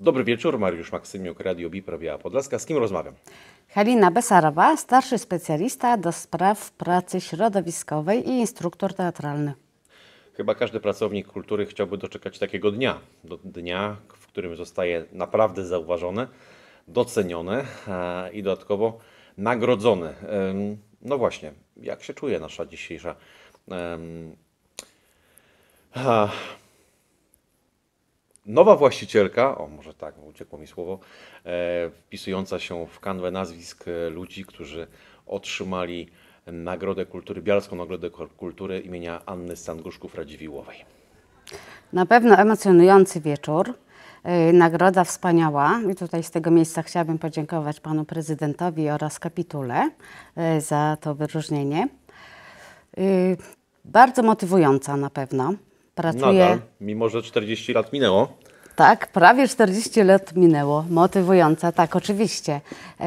Dobry wieczór, Mariusz Maksymiuk, Radio Bipro Biała Podlaska. Z kim rozmawiam? Halina Besarowa, starszy specjalista do spraw pracy środowiskowej i instruktor teatralny. Chyba każdy pracownik kultury chciałby doczekać takiego dnia, do dnia, w którym zostaje naprawdę zauważony, doceniony e, i dodatkowo nagrodzony. No właśnie, jak się czuje nasza dzisiejsza Nowa właścicielka, o może tak, uciekło mi słowo, e, wpisująca się w kanwę nazwisk e, ludzi, którzy otrzymali Nagrodę Kultury, Bialską Nagrodę Kultury imienia Anny Sanguszków-Radziwiłłowej. Na pewno emocjonujący wieczór. E, nagroda wspaniała i tutaj z tego miejsca chciałabym podziękować panu prezydentowi oraz kapitule za to wyróżnienie. Bardzo motywująca na pewno. Pracuje... Nadal, mimo że 40 lat minęło. Tak, prawie 40 lat minęło. Motywująca, tak, oczywiście. E,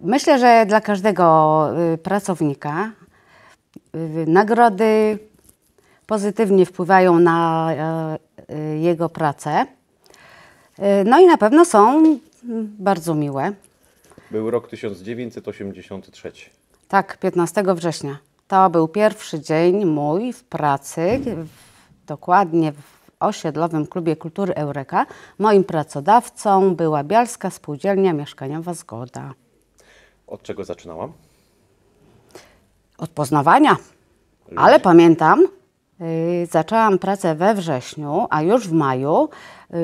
myślę, że dla każdego e, pracownika e, nagrody pozytywnie wpływają na jego pracę. No i na pewno są bardzo miłe. Był rok 1983. Tak, 15 września. To był pierwszy dzień mój w pracy dokładnie w Osiedlowym Klubie Kultury Eureka, moim pracodawcą była Bialska Spółdzielnia Mieszkaniowa Zgoda. Od czego zaczynałam? Od poznawania. Ludzie. Ale pamiętam, yy, zaczęłam pracę we wrześniu, a już w maju yy,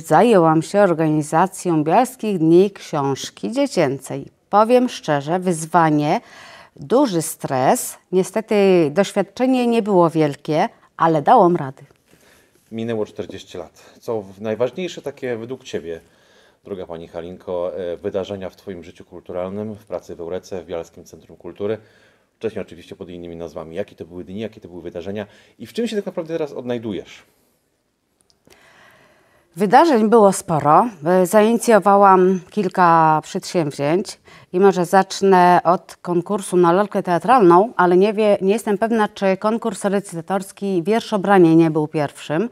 zajęłam się organizacją Bialskich Dni Książki Dziecięcej. Powiem szczerze, wyzwanie duży stres. Niestety doświadczenie nie było wielkie, ale dałam rady. Minęło 40 lat. Co najważniejsze takie według Ciebie, droga Pani Halinko, e, wydarzenia w Twoim życiu kulturalnym, w pracy w Eurece, w Bielskim Centrum Kultury, wcześniej oczywiście pod innymi nazwami. Jakie to były dni, jakie to były wydarzenia i w czym się tak naprawdę teraz odnajdujesz? Wydarzeń było sporo. E, zainicjowałam kilka przedsięwzięć i może zacznę od konkursu na lalkę teatralną, ale nie, wie, nie jestem pewna, czy konkurs recytatorski Wierszobranie nie był pierwszym.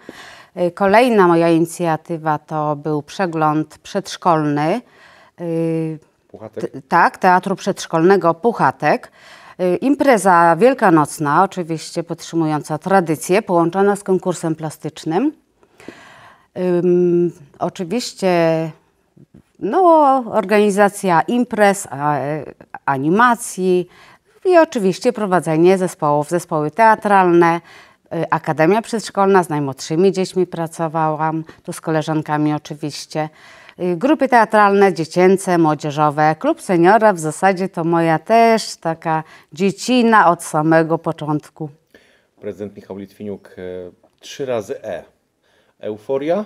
E, kolejna moja inicjatywa to był przegląd przedszkolny. E, Puchatek? tak, Teatru Przedszkolnego Puchatek. Impreza wielkanocna, oczywiście podtrzymująca tradycję, połączona z konkursem plastycznym oczywiście no, organizacja imprez, a, animacji i oczywiście prowadzenie zespołów, zespoły teatralne. Y, Akademia Przedszkolna, z najmłodszymi dziećmi pracowałam, tu z koleżankami oczywiście. Y, grupy teatralne, dziecięce, młodzieżowe. Klub seniora w zasadzie to moja też taka dziecina od samego początku. Prezydent Michał Litwiniuk, y, trzy razy E Euforia.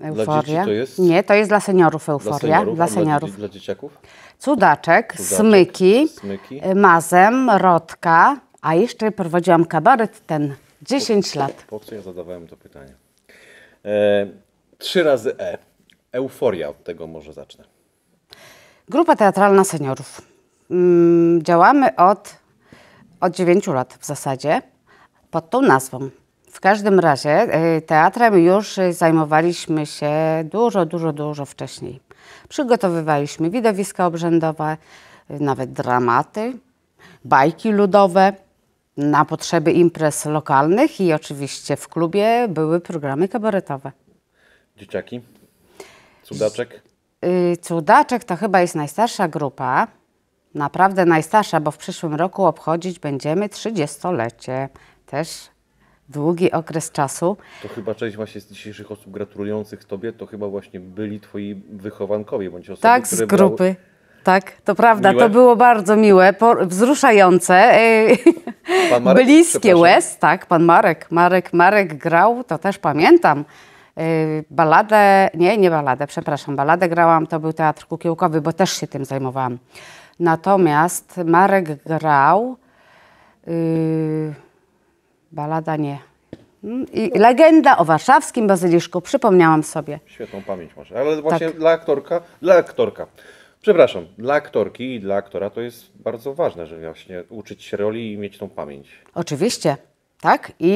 Euforia. Dla dzieci to jest? Nie, to jest dla seniorów euforia. Dla seniorów. Dla, seniorów. Dla, dla, dzieciaków? Cudaczek, Cudaczek smyki, smyki, y, mazem, rodka, a jeszcze prowadziłam kabaret ten 10 po, lat. Po co ja zadawałem to pytanie? E, trzy razy E. Euforia, od tego może zacznę. Grupa Teatralna Seniorów. Mm, działamy od, od 9 lat w zasadzie pod tą nazwą. W każdym razie e, teatrem już zajmowaliśmy się dużo, dużo, dużo wcześniej. Przygotowywaliśmy widowiska obrzędowe, nawet dramaty, bajki ludowe na potrzeby imprez lokalnych i oczywiście w klubie były programy kabaretowe. Dzieciaki? Cudaczek? Y, Cudaczek to chyba jest najstarsza grupa. Naprawdę najstarsza, bo w przyszłym roku obchodzić będziemy 30-lecie. Też długi okres czasu. To chyba część właśnie z dzisiejszych osób gratulujących Tobie, to chyba właśnie byli Twoi wychowankowie, bądź osoby, tak, które z grupy. Brały... Tak, to prawda, miłe. to było bardzo miłe, wzruszające, pan Marek, bliskie łez, tak, pan Marek, Marek, Marek grał, to też pamiętam, y, baladę, nie, nie baladę, przepraszam, baladę grałam, to był teatr kukiełkowy, bo też się tym zajmowałam. Natomiast Marek grał, yy, Balada nie. Mm, I legenda o warszawskim bazyliszku, przypomniałam sobie. Świetną pamięć masz. Ale właśnie tak. dla aktorka, dla aktorka. Przepraszam, dla aktorki i dla aktora to jest bardzo ważne, żeby właśnie uczyć się roli i mieć tą pamięć. Oczywiście, tak. I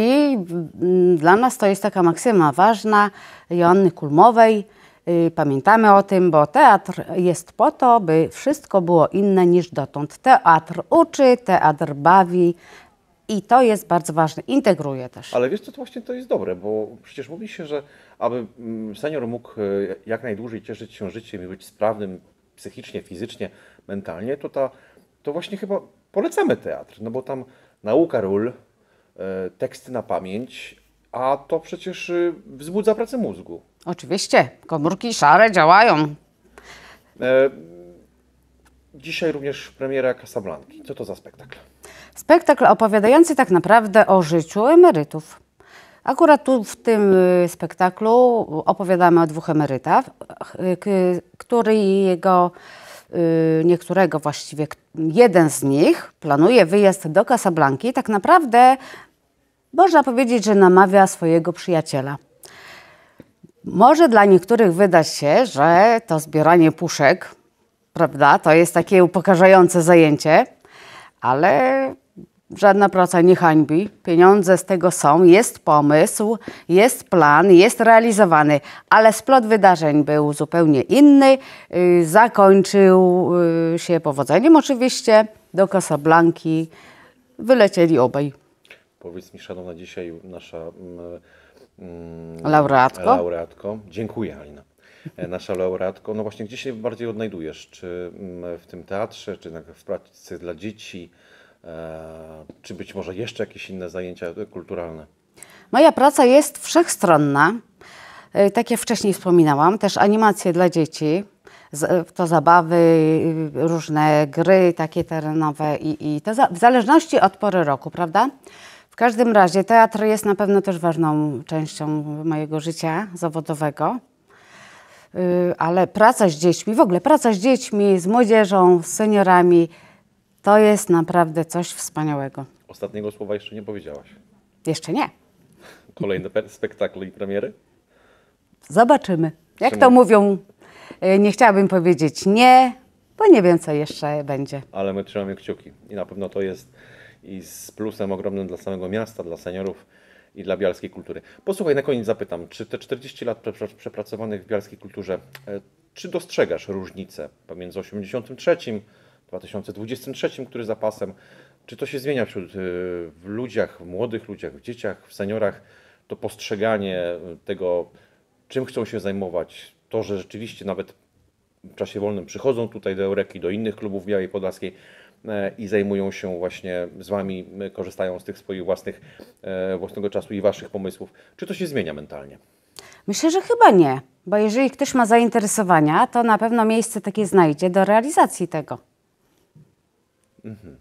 mm, dla nas to jest taka maksyma ważna Joanny Kulmowej. Y, pamiętamy o tym, bo teatr jest po to, by wszystko było inne niż dotąd. Teatr uczy, teatr bawi, i to jest bardzo ważne. Integruje też. Ale wiesz co, to właśnie to jest dobre, bo przecież mówi się, że aby mm, senior mógł e, jak najdłużej cieszyć się życiem i być sprawnym psychicznie, fizycznie, mentalnie, to, ta, to właśnie chyba polecamy teatr, no bo tam nauka ról, e, teksty na pamięć, a to przecież e, wzbudza pracę mózgu. Oczywiście, komórki szare działają. E, dzisiaj również premiera Casablanki. Co to za spektakl? Spektakl opowiadający tak naprawdę o życiu emerytów. Akurat tu w tym y, spektaklu opowiadamy o dwóch emerytach, który jego, y, niektórego właściwie, jeden z nich planuje wyjazd do Casablanki. Tak naprawdę można powiedzieć, że namawia swojego przyjaciela. Może dla niektórych wydać się, że to zbieranie puszek, prawda, to jest takie upokarzające zajęcie, ale Żadna praca nie hańbi. Pieniądze z tego są. Jest pomysł, jest plan, jest realizowany, ale splot wydarzeń był zupełnie inny. Y, zakończył y, się powodzeniem oczywiście. Do Casablanki wylecieli obaj. Powiedz mi, szanowna dzisiaj nasza mm, mm laureatko. laureatko. Dziękuję, Alina e, nasza laureatko. No właśnie, gdzie się bardziej odnajdujesz? Czy mm, w tym teatrze, czy w pracy dla dzieci? E, czy być może jeszcze jakieś inne zajęcia kulturalne? Moja praca jest wszechstronna. E, tak jak wcześniej wspominałam, też animacje dla dzieci, e, to zabawy, różne gry takie terenowe i, i to za, w zależności od pory roku, prawda? W każdym razie teatr jest na pewno też ważną częścią mojego życia zawodowego, ale praca z dziećmi, w ogóle praca z dziećmi, z młodzieżą, z seniorami, to jest naprawdę coś wspaniałego. Ostatniego słowa jeszcze nie powiedziałaś. Jeszcze nie. Kolejne spektakle i premiery? Zobaczymy. Jak Czemu? to mówią, y, nie chciałabym powiedzieć nie, bo nie wiem, co jeszcze będzie. Ale my trzymamy kciuki i na pewno to jest i z plusem ogromnym dla samego miasta, dla seniorów i dla bialskiej kultury. Posłuchaj, na koniec zapytam, czy te 40 lat przepracowanych w bialskiej kulturze, e, czy dostrzegasz różnicę pomiędzy 83 2023, który za pasem. Czy to się zmienia wśród y, w ludziach, w młodych ludziach, w dzieciach, w seniorach, to postrzeganie tego, czym chcą się zajmować, to, że rzeczywiście nawet w czasie wolnym przychodzą tutaj do Eureki, do innych klubów Białej Podlaskiej e, i zajmują się właśnie z Wami, e, korzystają z tych swoich własnych, e, własnego czasu i Waszych pomysłów. Czy to się zmienia mentalnie? Myślę, że chyba nie, bo jeżeli ktoś ma zainteresowania, to na pewno miejsce takie znajdzie do realizacji tego. Mhm.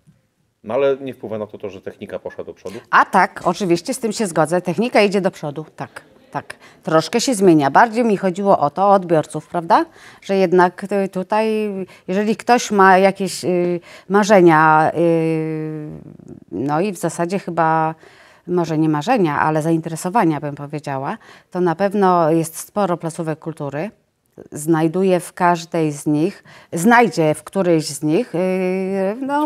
No ale nie wpływa na to to, że technika poszła do przodu? A tak, oczywiście z tym się zgodzę. Technika idzie do przodu, tak. Tak, troszkę się zmienia. Bardziej mi chodziło o to, o odbiorców, prawda? Że jednak y, tutaj, jeżeli ktoś ma jakieś y, marzenia, y, no i w zasadzie chyba może nie marzenia, ale zainteresowania bym powiedziała, to na pewno jest sporo placówek kultury znajduje w każdej z nich, znajdzie w którejś z nich y, no,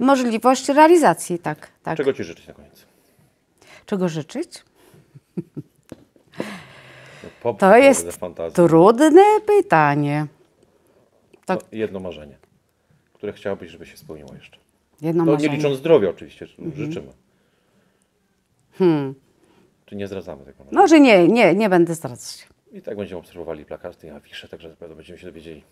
możliwość realizacji. Tak, tak. Czego Ci życzyć na koniec? Czego życzyć? to jest trudne pytanie. To... jedno marzenie, które chciałabyś, żeby się spełniło jeszcze. Jedno to marzenie. nie licząc zdrowia oczywiście, mhm. życzymy. Hmm. Czy nie zdradzamy tego? Może no, nie, nie, nie będę zdradzać. I tak będziemy obserwowali plakaty i afisze, także pewno będziemy się dowiedzieli.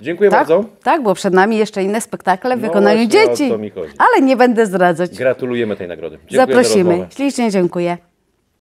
Dziękuję tak, bardzo. Tak, bo przed nami jeszcze inne spektakle w no wykonaniu dzieci. Ale nie będę zdradzać. Gratulujemy tej nagrody. Dziękuję Zaprosimy. Za Ślicznie dziękuję.